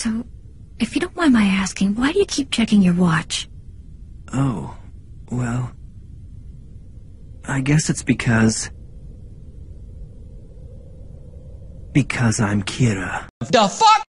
So, if you don't mind my asking, why do you keep checking your watch? Oh, well... I guess it's because... Because I'm Kira. The fuck?